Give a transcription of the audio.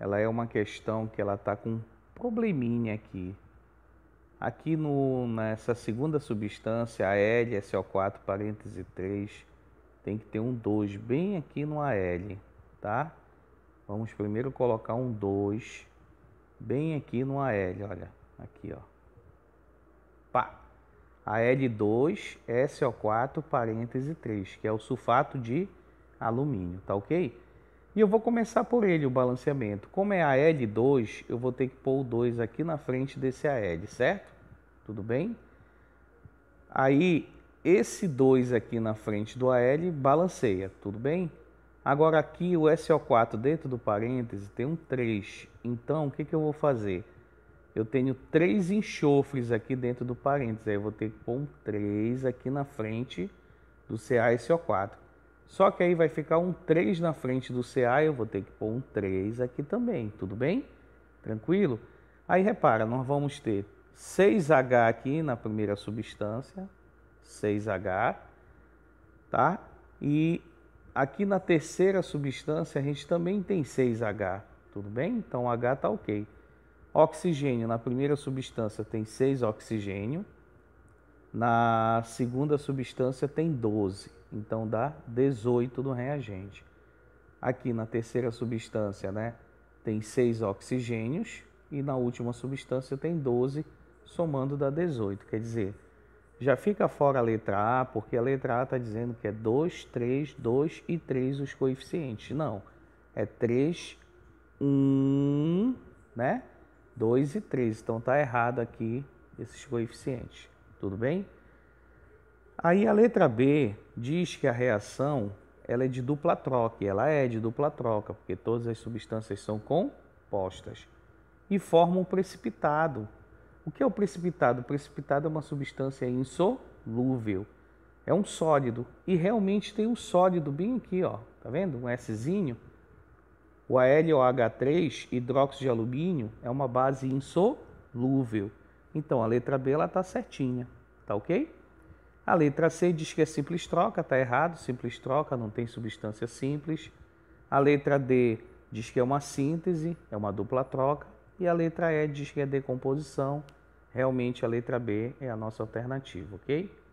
ela é uma questão que ela está com um probleminha aqui. Aqui no, nessa segunda substância, a LSO4, parêntese 3, tem que ter um 2 bem aqui no AL, tá? Vamos primeiro colocar um 2 bem aqui no AL, olha, aqui ó. Pá! AL2, SO4, parêntese 3, que é o sulfato de alumínio, tá ok? ok? E eu vou começar por ele, o balanceamento. Como é AL2, eu vou ter que pôr o 2 aqui na frente desse AL, certo? Tudo bem? Aí, esse 2 aqui na frente do AL balanceia, tudo bem? Agora aqui o SO4 dentro do parêntese tem um 3. Então, o que, que eu vou fazer? Eu tenho 3 enxofres aqui dentro do parêntese. Aí eu vou ter que pôr um 3 aqui na frente do CaSO4. Só que aí vai ficar um 3 na frente do CA, eu vou ter que pôr um 3 aqui também, tudo bem? Tranquilo? Aí repara, nós vamos ter 6H aqui na primeira substância, 6H, tá? E aqui na terceira substância a gente também tem 6H, tudo bem? Então H tá ok. Oxigênio na primeira substância tem 6 oxigênio, na segunda substância tem 12, então dá 18 no reagente. Aqui na terceira substância, né, tem 6 oxigênios e na última substância tem 12, somando dá 18. Quer dizer, já fica fora a letra A, porque a letra A está dizendo que é 2, 3, 2 e 3 os coeficientes. Não, é 3, 1, né? 2 e 3. Então está errado aqui esses coeficientes. Tudo bem? Aí a letra B diz que a reação ela é de dupla troca, e ela é de dupla troca, porque todas as substâncias são compostas e formam um precipitado. O que é o precipitado? O precipitado é uma substância insolúvel. É um sólido e realmente tem um sólido bem aqui, ó, tá vendo? Um Szinho. O AlOH3, hidróxido de alumínio, é uma base insolúvel. Então a letra B está certinha, tá ok? A letra C diz que é simples troca, está errado, simples troca, não tem substância simples. A letra D diz que é uma síntese, é uma dupla troca. E a letra E diz que é decomposição. Realmente a letra B é a nossa alternativa, ok?